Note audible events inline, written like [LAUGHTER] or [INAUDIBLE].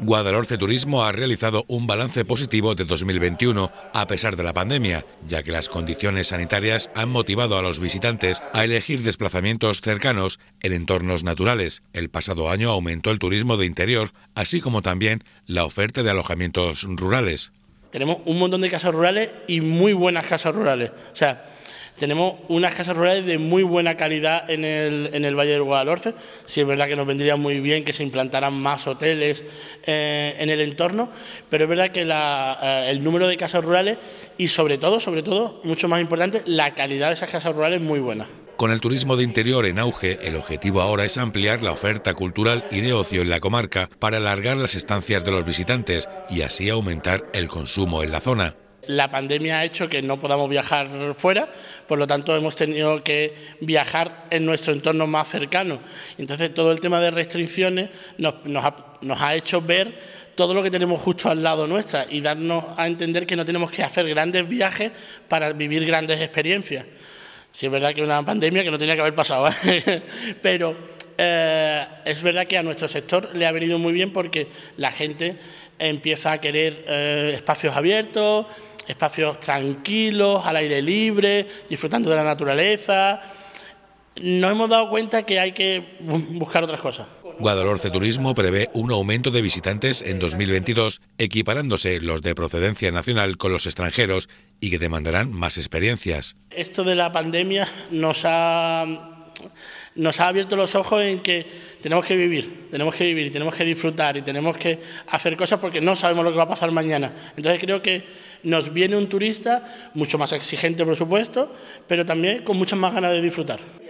Guadalhorce Turismo ha realizado un balance positivo de 2021 a pesar de la pandemia, ya que las condiciones sanitarias han motivado a los visitantes a elegir desplazamientos cercanos en entornos naturales. El pasado año aumentó el turismo de interior, así como también la oferta de alojamientos rurales. Tenemos un montón de casas rurales y muy buenas casas rurales. O sea, tenemos unas casas rurales de muy buena calidad en el, en el Valle del Guadalhorce. Sí es verdad que nos vendría muy bien que se implantaran más hoteles eh, en el entorno, pero es verdad que eh, el número de casas rurales y sobre todo, sobre todo, mucho más importante, la calidad de esas casas rurales es muy buena. Con el turismo de interior en auge, el objetivo ahora es ampliar la oferta cultural y de ocio en la comarca para alargar las estancias de los visitantes y así aumentar el consumo en la zona la pandemia ha hecho que no podamos viajar fuera, por lo tanto hemos tenido que viajar en nuestro entorno más cercano. Entonces todo el tema de restricciones nos, ha, hecho ver todo lo que tenemos justo al lado nuestra y darnos a entender que no tenemos que hacer grandes viajes para vivir grandes experiencias. Sí es verdad que una pandemia que no tenía que haber pasado, ¿eh? [LAUGHS] pero eh, es verdad que a nuestro sector le ha venido muy bien porque la gente empieza a querer eh, espacios abiertos, espacios tranquilos, al aire libre, disfrutando de la naturaleza. Nos hemos dado cuenta que hay que buscar otras cosas. Guadalhorce Turismo prevé un aumento de visitantes en 2022, equiparándose los de procedencia nacional con los extranjeros y que demandarán más experiencias. Esto de la pandemia nos ha nos ha abierto los ojos en que tenemos que vivir, tenemos que vivir, y tenemos que disfrutar y tenemos que hacer cosas porque no sabemos lo que va a pasar mañana. Entonces creo que nos viene un turista mucho más exigente, por supuesto, pero también con muchas más ganas de disfrutar.